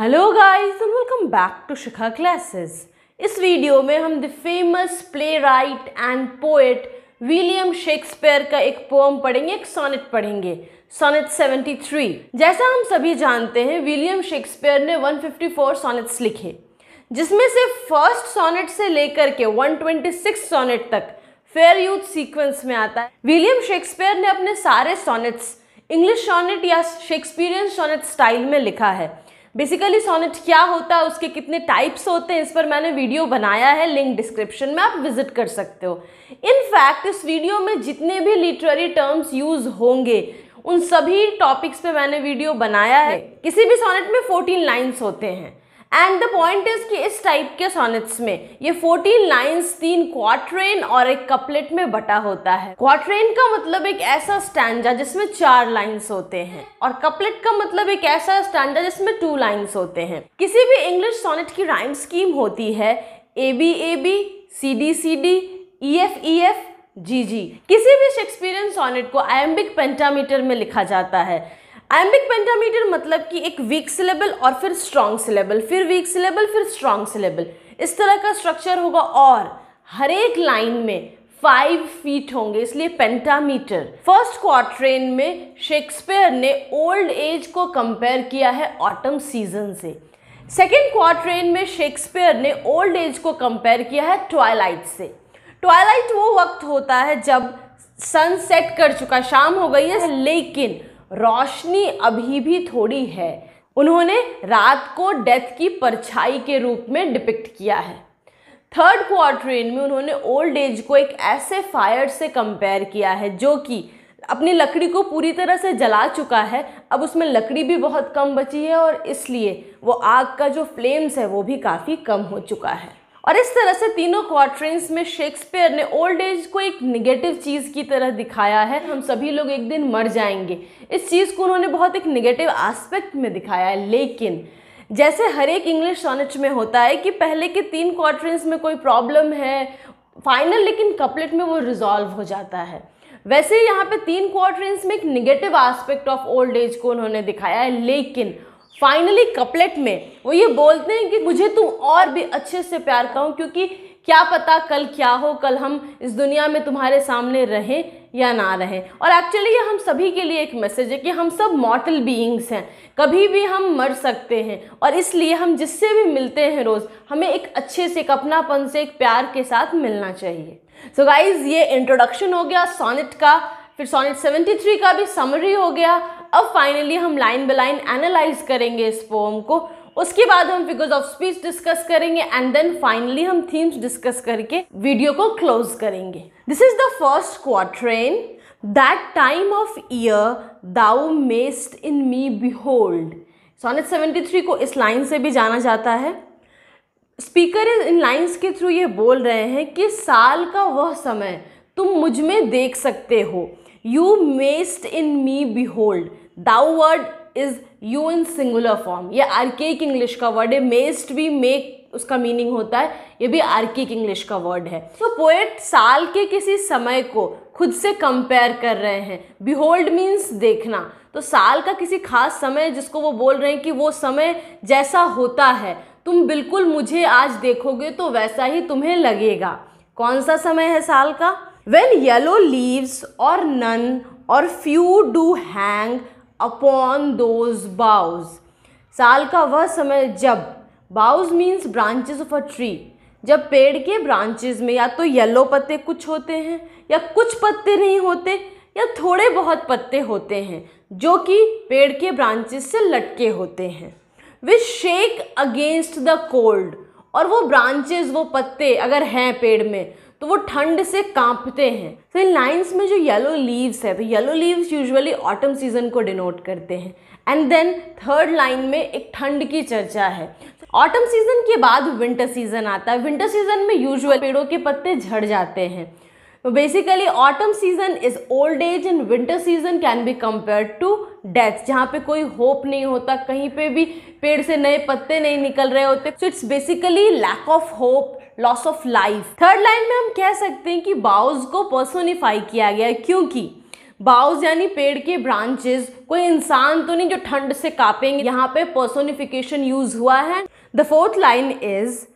hello guys and welcome back to Shikha classes इस video में हम the famous playwright and poet William Shakespeare का एक pome पढ़ेंगे एक सोनेट पढ़ेंगे सोनेट 73 जैसा हम सभी जानते हैं विलियम शेक्सपियर ने 154 सोनेट्स लिखे जिसमें से फर्स्ट सोनेट से लेकर के 126 सोनेट तक फेयर यूथ सीक्वेंस में आता है विलियम शेक्सपियर ने अपने सारे सोनेट्स इंग्लिश सोनेट या शेक्सपियरियन सोनेट स्टाइल में लिखा है बेसिकली सोनेट क्या होता है उसके कितने टाइप्स होते हैं इस पर मैंने वीडियो बनाया है लिंक डिस्क्रिप्शन में आप विजिट कर सकते हो इनफैक्ट इस वीडियो में जितने भी लिटरेरी टर्म्स यूज होंगे उन सभी टॉपिक्स पे मैंने वीडियो बनाया है किसी भी सोनेट में 14 लाइंस होते हैं एंड द पॉइंट इज कि इस टाइप के सोनेट्स में ये 14 लाइंस तीन क्वाट्रेन और एक कपलेट में बटा होता है क्वाट्रेन का मतलब एक ऐसा स्टैंडा जिसमें चार लाइंस होते हैं और कपलेट का मतलब एक ऐसा स्टैंडा जिसमें टू लाइंस होते हैं किसी भी इंग्लिश सोनेट की राइम स्कीम होती है A B A B C D C D E F E F G G किसी भी शेक्सपियरियन सोनेट को आयम्बिक पेंटामीटर में लिखा जाता है एम्बिक पेंटामीटर मतलब कि एक वीक सिलेबल और फिर स्ट्रॉन्ग सिलेबल फिर वीक सिलेबल फिर स्ट्रॉन्ग सिलेबल इस तरह का स्ट्रक्चर होगा और हर एक लाइन में फाइव फीट होंगे इसलिए पेंटामीटर फर्स्ट क्वार्ट्रेन में शेक्सपियर ने ओल्ड एज को कंपेयर किया है ऑटम सीजन से सेकेंड क्वार्ट्रेन में शेक्सपियर ने ओल्ड एज को कंपेयर किया है ट्वाइलाइट से ट्वाइलाइट वो वक्त होता है जब सन सेट कर चुका शाम हो गई है लेकिन रोशनी अभी भी थोड़ी है उन्होंने रात को डेथ की परछाई के रूप में डिपिक्ट किया है थर्ड क्वार्ट्रेन में उन्होंने ओल्ड एज को एक ऐसे फायर से कंपेयर किया है जो कि अपनी लकड़ी को पूरी तरह से जला चुका है अब उसमें लकड़ी भी बहुत कम बची है और इसलिए वो आग का जो फ्लेम्स है वो भी काफ़ी कम हो चुका है और इस तरह से तीनों क्वार्टरेंस में शेक्सपियर ने ओल्ड एज को एक निगेटिव चीज़ की तरह दिखाया है हम सभी लोग एक दिन मर जाएंगे इस चीज़ को उन्होंने बहुत एक निगेटिव एस्पेक्ट में दिखाया है लेकिन जैसे हर एक इंग्लिश सोनेट में होता है कि पहले के तीन क्वार्टरेंस में कोई प्रॉब्लम है फाइनल लेकिन कपलेट में वो रिजॉल्व हो जाता है वैसे यहाँ पे तीन क्वार्टरेंस में एक negative aspect of old age को उन्होंने दिखाया है लेकिन फाइनली कपलेट में वो ये बोलते हैं कि मुझे तुम और भी अच्छे से प्यार करो क्योंकि क्या पता कल क्या हो कल हम इस दुनिया में तुम्हारे सामने रहें या ना रहें और एक्चुअली ये हम सभी के लिए एक मैसेज है कि हम सब मॉटल बीइंग्स हैं कभी भी हम मर सकते हैं और इसलिए हम जिससे भी मिलते हैं रोज़ हमें एक अच्छे से एक अपनापन से एक प्यार के साथ मिलना चाहिए सो so गाइज़ ये इंट्रोडक्शन हो गया सोनेट का फिर सोनेट सेवेंटी का भी समरी हो गया अब फाइनली हम लाइन बाय लाइन एनालाइज करेंगे इस पोम को उसके बाद हम फिगर्स ऑफ स्पीच डिस्कस करेंगे एंड देन फाइनली हम थीम्स डिस्कस करके वीडियो को क्लोज करेंगे this is the first quatrain that time of year thou mayst in me behold sonnet seventy three को इस लाइन से भी जाना जाता है स्पीकर इन लाइंस के थ्रू ये बोल रहे हैं कि साल का वह समय तुम मुझ में देख सकते हो you mayst in me behold thou word is you in singular form ये आर्केक इंग्लिश का वर्ड है मेस्ट भी मेक उसका मीनिंग होता है ये भी आर्किक इंग्लिश का वर्ड है तो पोएट साल के किसी समय को खुद से कंपेयर कर रहे हैं बिहोल्ड मीन्स देखना तो साल का किसी खास समय जिसको वो बोल रहे हैं कि वो समय जैसा होता है तुम बिल्कुल मुझे आज देखोगे तो वैसा ही तुम्हें लगेगा कौन सा समय है साल का वेन येलो लीव्स और नन और few do hang upon those boughs साल का वह समय जब boughs means branches of a tree जब पेड़ के ब्रांचेज में या तो येलो पत्ते कुछ होते हैं या कुछ पत्ते नहीं होते या थोड़े बहुत पत्ते होते हैं जो कि पेड़ के ब्रांचेज से लटके होते हैं वे शेक अगेंस्ट द कोल्ड और वो ब्रांचेज वो पत्ते अगर हैं पेड़ में तो वो ठंड से कांपते हैं तो इन लाइंस में जो येलो लीव्स है तो yellow leaves usually autumn season को डिनोट करते हैं एंड देन थर्ड लाइन में एक ठंड की चर्चा है ऑटम सीजन के बाद विंटर सीजन आता है विंटर सीजन में यूजुअल पेड़ों के पत्ते झड़ जाते हैं तो basically autumn season is old age and winter season can be compare to death जहाँ पे कोई होप नहीं होता कहीं पे भी पेड़ से नए पत्ते नहीं निकल रहे होते so it's basically lack of hope loss of life third line में हम कह सकते हैं कि बाउज को पर्सोनिफाई किया गया है क्योंकि बाउज यानी पेड़ के ब्रांचेस कोई इंसान तो नहीं जो ठंड से कापेंगे यहाँ पे पर्सोनिफिकेशन यूज हुआ है the fourth line is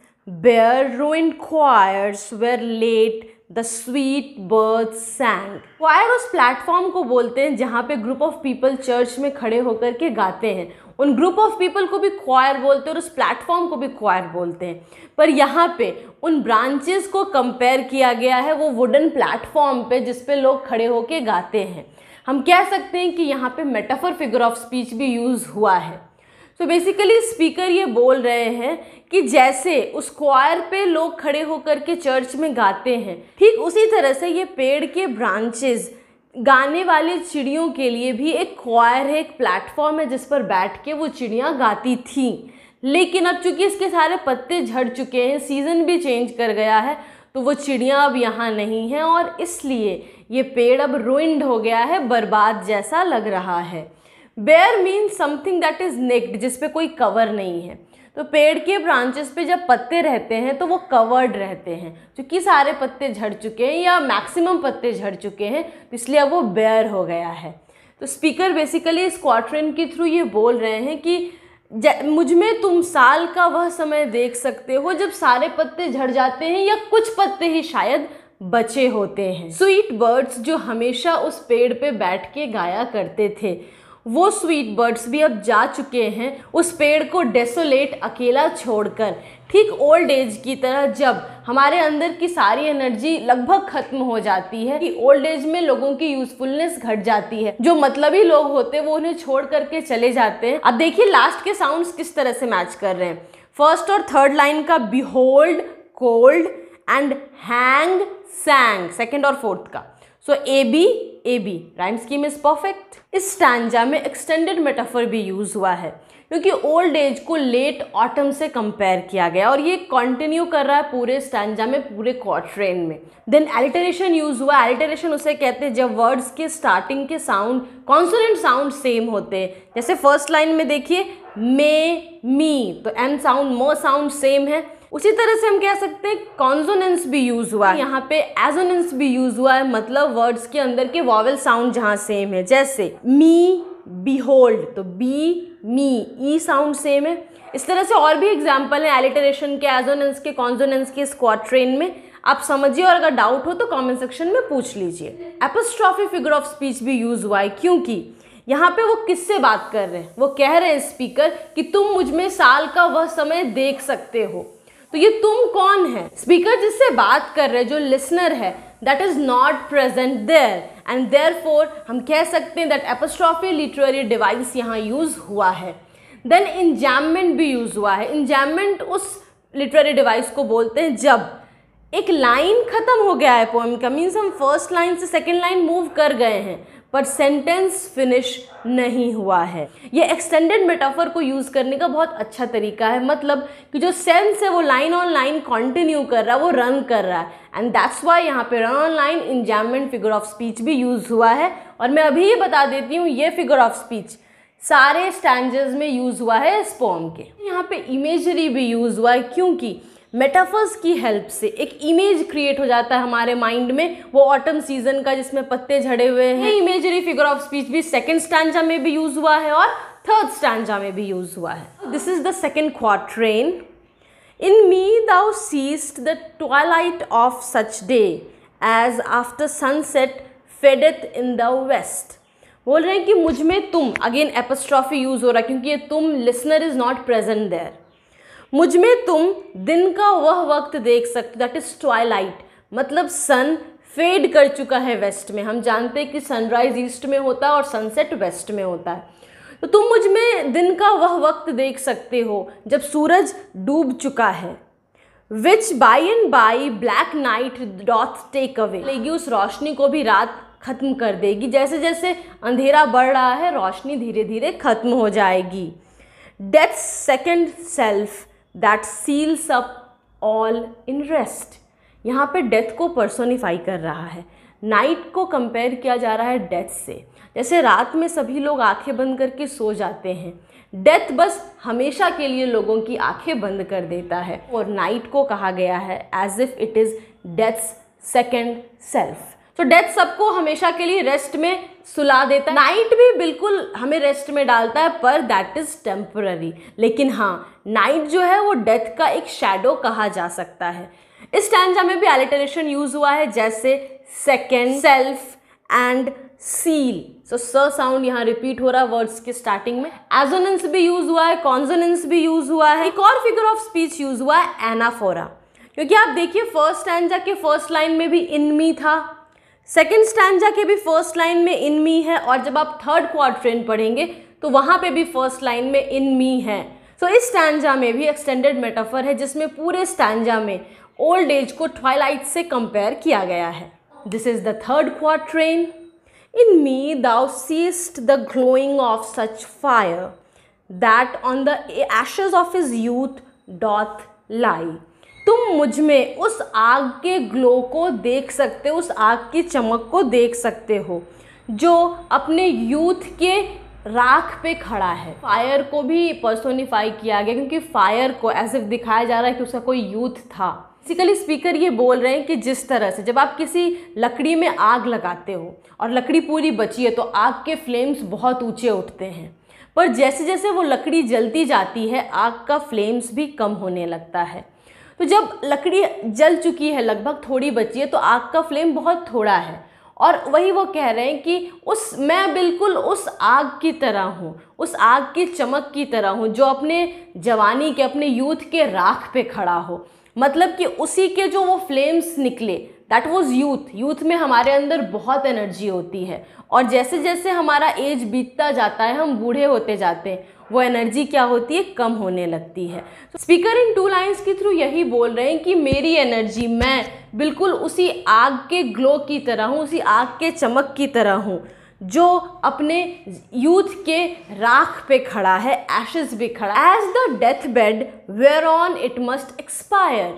bare ruin choirs where late the sweet birds sang choir उस प्लेटफॉर्म को बोलते हैं जहाँ पे ग्रुप ऑफ पीपल चर्च में खड़े होकर के गाते हैं उन ग्रुप ऑफ पीपल को भी क्वायर बोलते हैं और उस प्लेटफॉर्म को भी क्वायर बोलते हैं पर यहाँ पे उन ब्रांचेस को कंपेयर किया गया है वो वुडन प्लेटफॉर्म पे जिस पे लोग खड़े होके गाते हैं हम कह सकते हैं कि यहाँ पे मेटाफर फिगर ऑफ स्पीच भी यूज़ हुआ है तो बेसिकली स्पीकर ये बोल रहे हैं कि जैसे उस क्वायर पे लोग खड़े होकर के चर्च में गाते हैं ठीक उसी तरह से ये पेड़ के ब्रांचेज़ गाने वाली चिड़ियों के लिए भी एक क्वायर है एक प्लेटफॉर्म है जिस पर बैठ के वो चिड़ियाँ गाती थी लेकिन अब चूंकि इसके सारे पत्ते झड़ चुके हैं सीज़न भी चेंज कर गया है तो वो चिड़ियाँ अब यहाँ नहीं हैं और इसलिए ये पेड़ अब रोइंड हो गया है बर्बाद जैसा लग रहा है bare means something that is naked जिस पे कोई कवर नहीं है तो पेड़ के ब्रांचेस पे जब पत्ते रहते हैं तो वो कवर्ड रहते हैं क्योंकि सारे पत्ते झड़ चुके हैं या मैक्सिमम पत्ते झड़ चुके हैं तो इसलिए अब वो बेयर हो गया है तो स्पीकर बेसिकली इस क्वार्टरन के थ्रू ये बोल रहे हैं कि मुझ में तुम साल का वह समय देख सकते हो जब सारे पत्ते झड़ जाते हैं या कुछ पत्ते ही शायद बचे होते हैं स्वीट बर्ड्स जो हमेशा उस पेड़ पे बैठ के गाया करते थे वो स्वीट बर्ड्स भी अब जा चुके हैं उस पेड़ को डेसोलेट अकेला छोड़कर ठीक ओल्ड एज की तरह जब हमारे अंदर की सारी एनर्जी लगभग खत्म हो जाती है कि ओल्ड एज में लोगों की यूजफुलनेस घट जाती है जो मतलबी लोग होते हैं वो उन्हें छोड़ करके चले जाते हैं अब देखिए लास्ट के साउंड्स किस तरह से मैच कर रहे हैं फर्स्ट और थर्ड लाइन का behold cold and hang sang second और फोर्थ का so A B A B rhyme scheme is perfect इस स्टैंडा में एक्सटेंडेड मेटाफर भी यूज़ हुआ है क्योंकि ओल्ड एज को लेट ऑटम से कंपेयर किया गया और ये कंटिन्यू कर रहा है पूरे स्टैंडा में पूरे क्वार्ट्रेन में देन एल्टरेशन यूज़ हुआ एल्टरेशन उसे कहते हैं जब वर्ड्स के स्टार्टिंग के साउंड कॉन्सोनेंट साउंड सेम होते हैं जैसे फर्स्ट लाइन में देखिए मे मी तो एम साउंड म साउंड सेम है उसी तरह से हम कह सकते हैं कॉन्जोनेंस भी यूज़ हुआ है यहाँ पे एजोनेंस भी यूज़ हुआ है मतलब वर्ड्स के अंदर के वॉवल साउंड जहाँ सेम है जैसे मी बीहोल्ड तो B me E sound same है इस तरह से और भी एग्जाम्पल हैं एलिटरेशन के एजोनेंस के कॉन्जोनेंस के स्क्वाट्रेन में आप समझिए और अगर डाउट हो तो कमेंट सेक्शन में पूछ लीजिए एपोस्ट्रॉफी फिगर ऑफ स्पीच भी यूज़ हुआ है क्योंकि यहाँ पे वो किससे बात कर रहे हैं वो कह रहे हैं स्पीकर कि तुम मुझ में साल का वह समय देख सकते हो तो ये तुम कौन है स्पीकर जिससे बात कर रहे जो लिसनर है that is not present there and therefore हम कह सकते हैं दैट एपोस्ट्रॉफी लिटरेरी डिवाइस यहाँ यूज़ हुआ है देन इंजाममेंट भी यूज़ हुआ है इंजाममेंट उस लिटरेरी डिवाइस को बोलते हैं जब एक लाइन ख़त्म हो गया है पोएम का मीन्स हम फर्स्ट लाइन से सेकेंड लाइन मूव कर गए हैं पर सेंटेंस फिनिश नहीं हुआ है ये एक्सटेंडेड मेटाफर को यूज़ करने का बहुत अच्छा तरीका है मतलब कि जो सेंस है वो लाइन ऑन लाइन कंटिन्यू कर रहा है वो रन कर रहा है एंड दैट्स वाई यहाँ पे run on line enjambment figure of speech भी यूज़ हुआ है और मैं अभी ये बता देती हूँ ये फिगर ऑफ स्पीच सारे स्टैंड में यूज़ हुआ है इस पोम के यहाँ पे इमेजरी भी यूज़ हुआ है क्योंकि मेटाफर्स की हेल्प से एक इमेज क्रिएट हो जाता है हमारे माइंड में वो ऑटम सीजन का जिसमें पत्ते झड़े हुए हैं इमेजरी फिगर ऑफ स्पीच भी सेकेंड स्टैंडा में भी यूज़ हुआ है और थर्ड स्टैंडा में भी यूज़ हुआ है this is the second quatrain in me thou seest the twilight of such day as after sunset fadeth in the west बोल रहे हैं कि मुझ में तुम अगेन एपस्ट्रॉफी यूज़ हो रहा है क्योंकि ये तुम listener is not present there मुझ में तुम दिन का वह वक्त देख सकते दैट इज़ ट्वाइलाइट मतलब सन फेड कर चुका है वेस्ट में हम जानते हैं कि सनराइज ईस्ट में होता है और सनसेट वेस्ट में होता है तो तुम मुझ में दिन का वह वक्त देख सकते हो जब सूरज डूब चुका है which by and by black night doth take away लेगी उस रोशनी को भी रात ख़त्म कर देगी जैसे जैसे अंधेरा बढ़ रहा है रोशनी धीरे धीरे ख़त्म हो जाएगी death second self that seals up all in rest यहाँ पे डेथ को पर्सोनिफाई कर रहा है नाइट को कंपेयर किया जा रहा है डेथ से जैसे रात में सभी लोग आंखें बंद करके सो जाते हैं डेथ बस हमेशा के लिए लोगों की आंखें बंद कर देता है और नाइट को कहा गया है as if it is death's second self तो डेथ सबको हमेशा के लिए रेस्ट में सुला देता है नाइट भी बिल्कुल हमें रेस्ट में डालता है पर दैट इज़ टेम्पररी लेकिन हाँ नाइट जो है वो डेथ का एक शेडो कहा जा सकता है इस टैंजा में भी एलिटरेशन यूज हुआ है जैसे second self and seal so स साउंड यहाँ रिपीट हो रहा है वर्ड्स के स्टार्टिंग में एजोनेंस भी यूज हुआ है कॉन्जोनेंस भी यूज हुआ है एक और फिगर ऑफ स्पीच यूज हुआ है एनाफोरा क्योंकि आप देखिए फर्स्ट स्टैंडा के फर्स्ट लाइन में भी इनमी था सेकेंड स्टैंडा के भी फर्स्ट लाइन में इन मी है और जब आप थर्ड क्वाड्रेंट पढ़ेंगे तो वहाँ पे भी फर्स्ट लाइन में इन मी है सो so, इस स्टैंडा में भी एक्सटेंडेड मेटाफर है जिसमें पूरे स्टैंडा में ओल्ड एज को ट्वाइलाइट से कंपेयर किया गया है this is the third quatrain in me thou seest the glowing of such fire that on the ashes of his youth doth lie तुम मुझ में उस आग के ग्लो को देख सकते हो उस आग की चमक को देख सकते हो जो अपने यूथ के राख पे खड़ा है फायर को भी पर्सोनिफाई किया गया क्योंकि फायर को ऐसे दिखाया जा रहा है कि उसका कोई यूथ था बेसिकली स्पीकर ये बोल रहे हैं कि जिस तरह से जब आप किसी लकड़ी में आग लगाते हो और लकड़ी पूरी बची है तो आग के फ्लेम्स बहुत ऊंचे उठते हैं पर जैसे जैसे वो लकड़ी जलती जाती है आग का फ्लेम्स भी कम होने लगता है तो जब लकड़ी जल चुकी है लगभग थोड़ी बची है तो आग का फ्लेम बहुत थोड़ा है और वही वो कह रहे हैं कि उस मैं बिल्कुल उस आग की तरह हूँ उस आग की चमक की तरह हूँ जो अपने जवानी के अपने यूथ के राख पे खड़ा हो मतलब कि उसी के जो वो फ्लेम्स निकले दैट वॉज यूथ यूथ में हमारे अंदर बहुत एनर्जी होती है और जैसे जैसे हमारा एज बीतता जाता है हम बूढ़े होते जाते हैं वो एनर्जी क्या होती है कम होने लगती है स्पीकर इन टू लाइन्स के थ्रू यही बोल रहे हैं कि मेरी एनर्जी मैं बिल्कुल उसी आग के ग्लो की तरह हूँ उसी आग के चमक की तरह हूँ जो अपने यूथ के राख पे खड़ा है एशेज भी खड़ा as the death bed whereon it must expire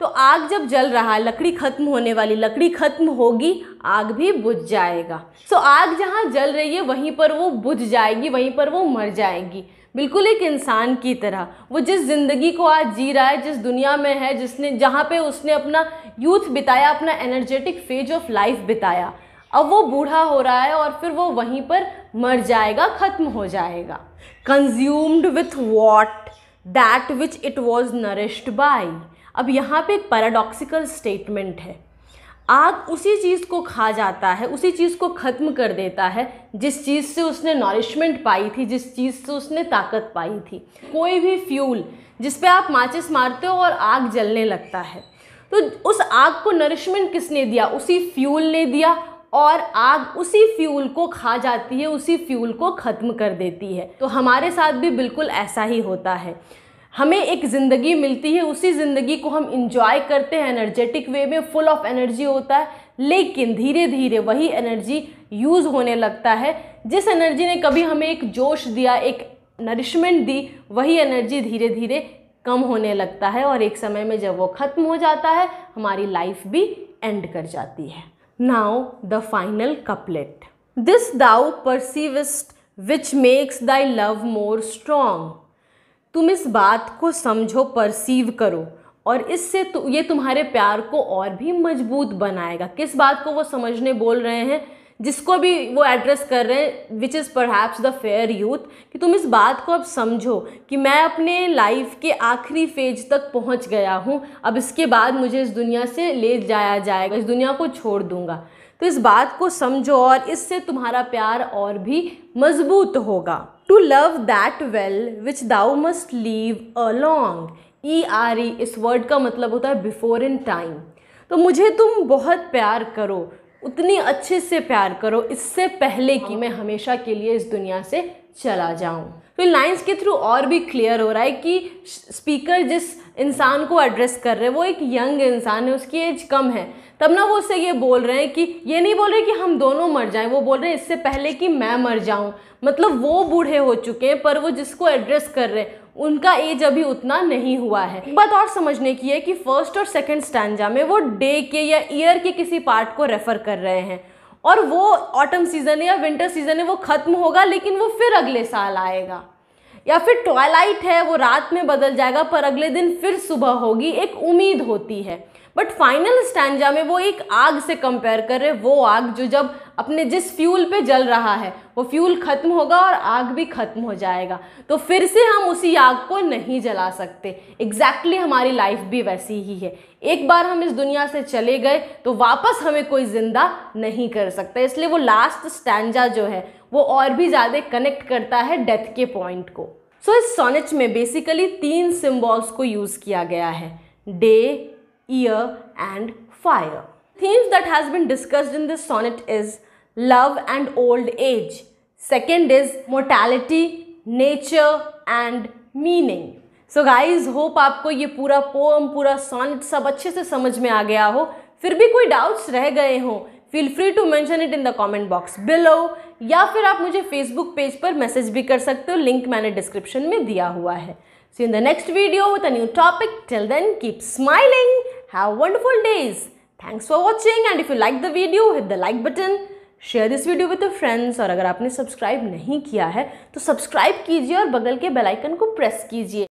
तो आग जब जल रहा है लकड़ी खत्म होने वाली लकड़ी खत्म होगी आग भी बुझ जाएगा सो आग जहाँ जल रही है वहीं पर वो बुझ जाएगी वहीं पर वो मर जाएगी बिल्कुल एक इंसान की तरह वो जिस ज़िंदगी को आज जी रहा है जिस दुनिया में है जिसने जहाँ पे उसने अपना यूथ बिताया अपना एनर्जेटिक फेज ऑफ लाइफ बिताया अब वो बूढ़ा हो रहा है और फिर वो वहीं पर मर जाएगा ख़त्म हो जाएगा consumed with what that which it was nourished by अब यहाँ पे एक पैराडॉक्सिकल स्टेटमेंट है आग उसी चीज़ को खा जाता है उसी चीज़ को ख़त्म कर देता है जिस चीज़ से उसने नॉरिशमेंट पाई थी जिस चीज़ से उसने ताकत पाई थी कोई भी फ्यूल जिस पे आप माचिस मारते हो और आग जलने लगता है तो उस आग को नरिशमेंट किसने दिया उसी फ्यूल ने दिया और आग उसी फ्यूल को खा जाती है उसी फ्यूल को ख़त्म कर देती है तो हमारे साथ भी बिल्कुल ऐसा ही होता है हमें एक ज़िंदगी मिलती है उसी ज़िंदगी को हम इंजॉय करते हैं एनर्जेटिक वे में फुल ऑफ एनर्जी होता है लेकिन धीरे धीरे वही एनर्जी यूज़ होने लगता है जिस एनर्जी ने कभी हमें एक जोश दिया एक नरिशमेंट दी वही एनर्जी धीरे धीरे कम होने लगता है और एक समय में जब वो ख़त्म हो जाता है हमारी लाइफ भी एंड कर जाती है now the final couplet this thou perceivest which makes thy love more strong तुम इस बात को समझो परसीव करो और इससे तु, ये तुम्हारे प्यार को और भी मजबूत बनाएगा किस बात को वो समझने बोल रहे हैं जिसको भी वो एड्रेस कर रहे हैं which is perhaps the fair youth कि तुम इस बात को अब समझो कि मैं अपने लाइफ के आखिरी फेज तक पहुंच गया हूं अब इसके बाद मुझे इस दुनिया से ले जाया जाएगा इस दुनिया को छोड़ दूंगा तो इस बात को समझो और इससे तुम्हारा प्यार और भी मज़बूत होगा to love that well which thou must leave along E R E इस वर्ड का मतलब होता है बिफोर इन टाइम तो मुझे तुम बहुत प्यार करो उतनी अच्छे से प्यार करो इससे पहले कि मैं हमेशा के लिए इस दुनिया से चला जाऊं तो लाइंस के थ्रू और भी क्लियर हो रहा है कि स्पीकर जिस इंसान को एड्रेस कर रहे हैं वो एक यंग इंसान है उसकी एज कम है तब ना वो उससे ये बोल रहे हैं कि ये नहीं बोल रहे कि हम दोनों मर जाएं वो बोल रहे हैं इससे पहले कि मैं मर जाऊं मतलब वो बूढ़े हो चुके हैं पर वो जिसको एड्रेस कर रहे हैं उनका एज अभी उतना नहीं हुआ है बात और समझने की है कि फर्स्ट और सेकंड स्टैंडा में वो डे के या ईयर के किसी पार्ट को रेफर कर रहे हैं और वो ऑटम सीज़न है या विंटर सीज़न है वो ख़त्म होगा लेकिन वो फिर अगले साल आएगा या फिर ट्वाइलाइट है वो रात में बदल जाएगा पर अगले दिन फिर सुबह होगी एक उम्मीद होती है बट फाइनल स्टैंडा में वो एक आग से कंपेयर कर रहे वो आग जो जब अपने जिस फ्यूल पे जल रहा है वो फ्यूल ख़त्म होगा और आग भी ख़त्म हो जाएगा तो फिर से हम उसी आग को नहीं जला सकते एग्जैक्टली exactly हमारी लाइफ भी वैसी ही है एक बार हम इस दुनिया से चले गए तो वापस हमें कोई ज़िंदा नहीं कर सकता इसलिए वो लास्ट स्टैंडा जो है वो और भी ज़्यादा कनेक्ट करता है डेथ के पॉइंट को सो so, इस सोनेट में बेसिकली तीन सिम्बॉल्स को यूज़ किया गया है day year and fire themes that has been discussed in this sonnet is love and old age second is mortality nature and meaning so guys hope आपको ये पूरा पोम पूरा सॉनेट सब अच्छे से समझ में आ गया हो फिर भी कोई डाउट्स रह गए हों feel free to mention it in the comment box below या फिर आप मुझे फेसबुक पेज पर मैसेज भी कर सकते हो लिंक मैंने डिस्क्रिप्शन में दिया हुआ है so in the next video with a new topic till then keep smiling have wonderful days thanks for watching and if you like the video hit the like button share this video with friends और अगर आपने subscribe नहीं किया है तो subscribe कीजिए और बगल के बेलाइकन को प्रेस कीजिए